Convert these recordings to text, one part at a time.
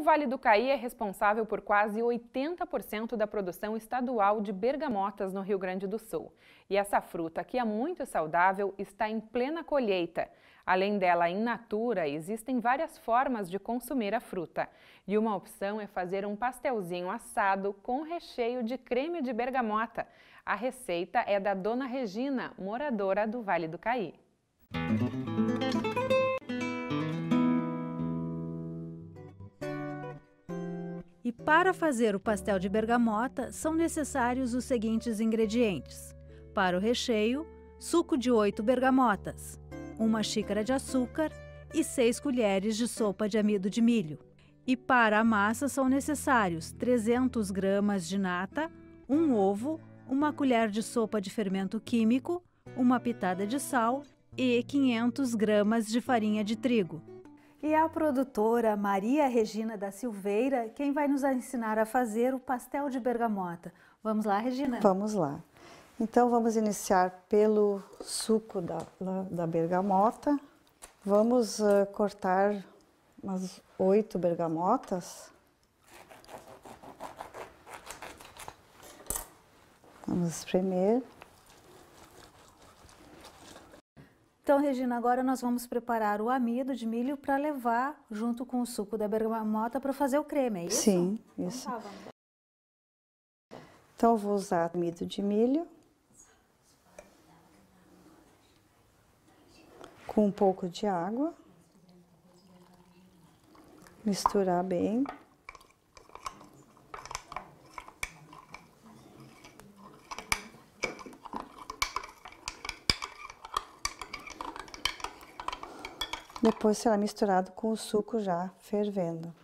O Vale do Caí é responsável por quase 80% da produção estadual de bergamotas no Rio Grande do Sul. E essa fruta, que é muito saudável, está em plena colheita. Além dela, em natura, existem várias formas de consumir a fruta. E uma opção é fazer um pastelzinho assado com recheio de creme de bergamota. A receita é da dona Regina, moradora do Vale do Caí. Música Para fazer o pastel de bergamota, são necessários os seguintes ingredientes: para o recheio, suco de 8 bergamotas, uma xícara de açúcar e 6 colheres de sopa de amido de milho. E para a massa são necessários 300 gramas de nata, um ovo, uma colher de sopa de fermento químico, uma pitada de sal e 500 gramas de farinha de trigo. E a produtora Maria Regina da Silveira quem vai nos ensinar a fazer o pastel de bergamota. Vamos lá, Regina? Vamos lá. Então vamos iniciar pelo suco da, da bergamota. Vamos uh, cortar umas oito bergamotas. Vamos espremer. Então, Regina, agora nós vamos preparar o amido de milho para levar junto com o suco da bergamota para fazer o creme, é isso? Sim, então isso. Então, tá, vamos então vou usar amido de milho. Com um pouco de água. Misturar bem. Depois será misturado com o suco já fervendo.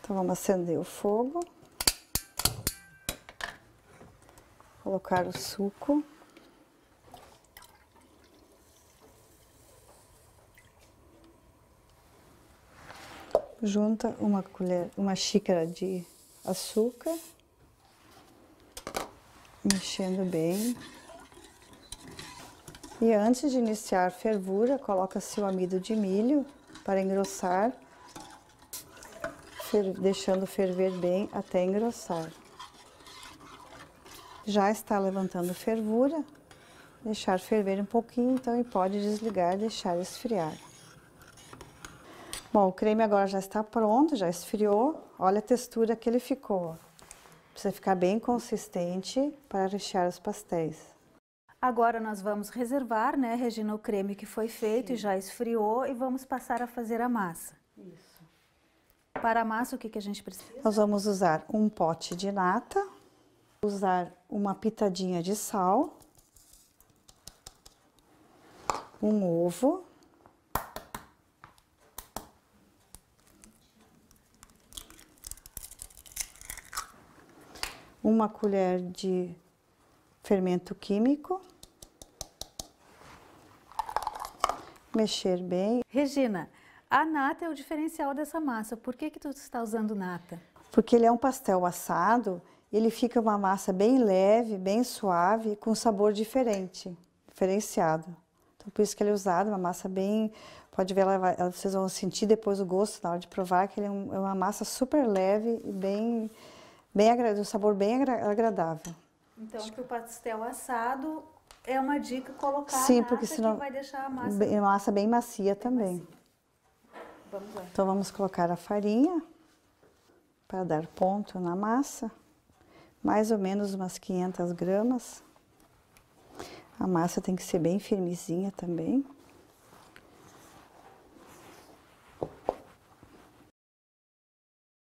Então vamos acender o fogo. Colocar o suco. junta uma colher, uma xícara de açúcar, mexendo bem. E antes de iniciar a fervura, coloca-se o amido de milho para engrossar, deixando ferver bem até engrossar. Já está levantando fervura, deixar ferver um pouquinho, então, e pode desligar e deixar esfriar. Bom, o creme agora já está pronto, já esfriou. Olha a textura que ele ficou. Precisa ficar bem consistente para rechear os pastéis. Agora nós vamos reservar, né, Regina, o creme que foi feito Sim. e já esfriou e vamos passar a fazer a massa. Isso. Para a massa, o que, que a gente precisa? Nós vamos usar um pote de nata, usar uma pitadinha de sal, um ovo, uma colher de fermento químico, mexer bem. Regina, a nata é o diferencial dessa massa. Por que que tu está usando nata? Porque ele é um pastel assado, ele fica uma massa bem leve, bem suave, com sabor diferente, diferenciado. Então por isso que ele é usado, uma massa bem pode ver, vocês vão sentir depois o gosto na hora de provar, que ele é, é uma massa super leve e bem, bem um sabor bem agradável. Então, que o pastel assado é uma dica colocar Sim, porque senão vai deixar a massa bem, massa bem macia bem também. Macia. Vamos lá. Então vamos colocar a farinha para dar ponto na massa, mais ou menos umas 500 gramas. A massa tem que ser bem firmezinha também.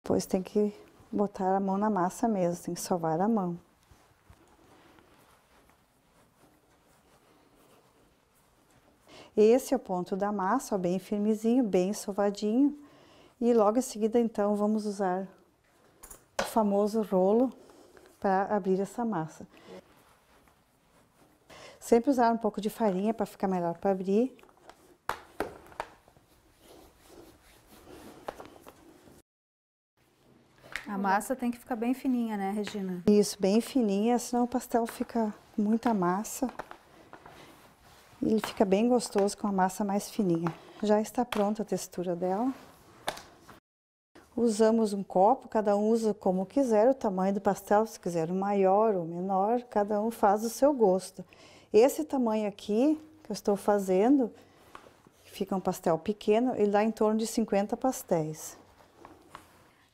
Depois tem que botar a mão na massa mesmo, tem que sovar a mão. Esse é o ponto da massa, ó, bem firmezinho, bem sovadinho. E logo em seguida, então, vamos usar o famoso rolo para abrir essa massa. Sempre usar um pouco de farinha para ficar melhor para abrir. A massa tem que ficar bem fininha, né, Regina? Isso, bem fininha, senão o pastel fica com muita massa. Ele fica bem gostoso com a massa mais fininha. Já está pronta a textura dela. Usamos um copo, cada um usa como quiser o tamanho do pastel, se quiser o maior ou menor, cada um faz o seu gosto. Esse tamanho aqui que eu estou fazendo, fica um pastel pequeno, ele dá em torno de 50 pastéis.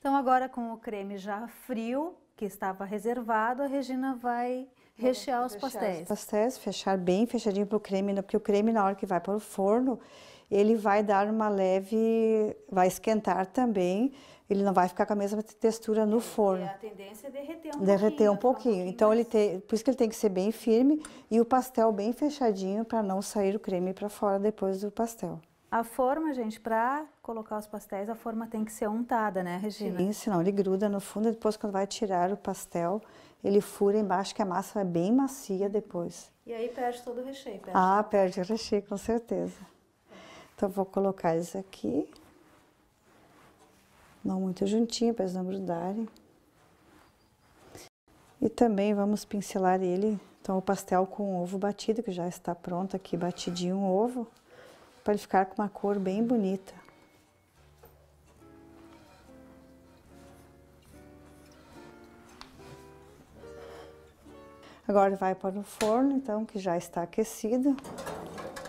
Então agora com o creme já frio, que estava reservado, a Regina vai rechear os pastéis. Os pastéis, fechar bem fechadinho para o creme, porque o creme, na hora que vai para o forno, ele vai dar uma leve. vai esquentar também. Ele não vai ficar com a mesma textura no forno. E a tendência é derreter um derreter pouquinho. um pouquinho. Então, ele tem, por isso que ele tem que ser bem firme e o pastel bem fechadinho para não sair o creme para fora depois do pastel. A forma, gente, para colocar os pastéis, a forma tem que ser untada, né, Regina? Sim, senão ele gruda no fundo, depois quando vai tirar o pastel, ele fura embaixo, que a massa é bem macia depois. E aí perde todo o recheio, perde. Ah, perde o recheio, com certeza. Então vou colocar isso aqui. Não muito juntinho, para eles não grudarem. E também vamos pincelar ele, então o pastel com ovo batido, que já está pronto aqui, batidinho o ovo para ele ficar com uma cor bem bonita. Agora vai para o forno, então, que já está aquecido,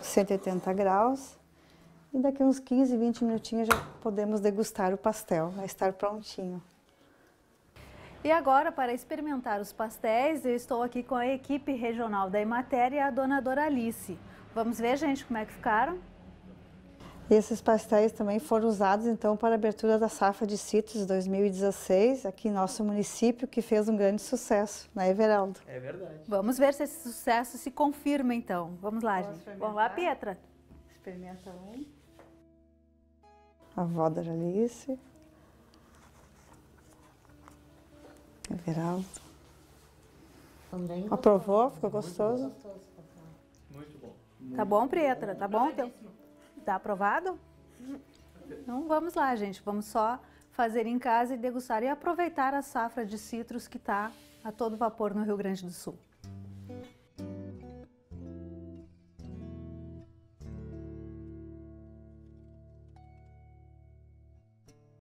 180 graus. E daqui uns 15, 20 minutinhos já podemos degustar o pastel, vai estar prontinho. E agora, para experimentar os pastéis, eu estou aqui com a equipe regional da Imatéria, a dona Doralice. Vamos ver, gente, como é que ficaram? E esses pastéis também foram usados então para a abertura da safra de sítios 2016 aqui em nosso município, que fez um grande sucesso, né, Everaldo? É verdade. Vamos ver se esse sucesso se confirma então. Vamos lá, gente. Vamos lá, Pietra. Experimenta um. A avó da Alice. Everaldo. Também. Aprovou? Ficou gostoso? Muito gostoso. Muito bom. Muito tá bom, Pietra? Tá bom? Teu... Tá aprovado? Então vamos lá, gente. Vamos só fazer em casa e degustar e aproveitar a safra de citros que está a todo vapor no Rio Grande do Sul.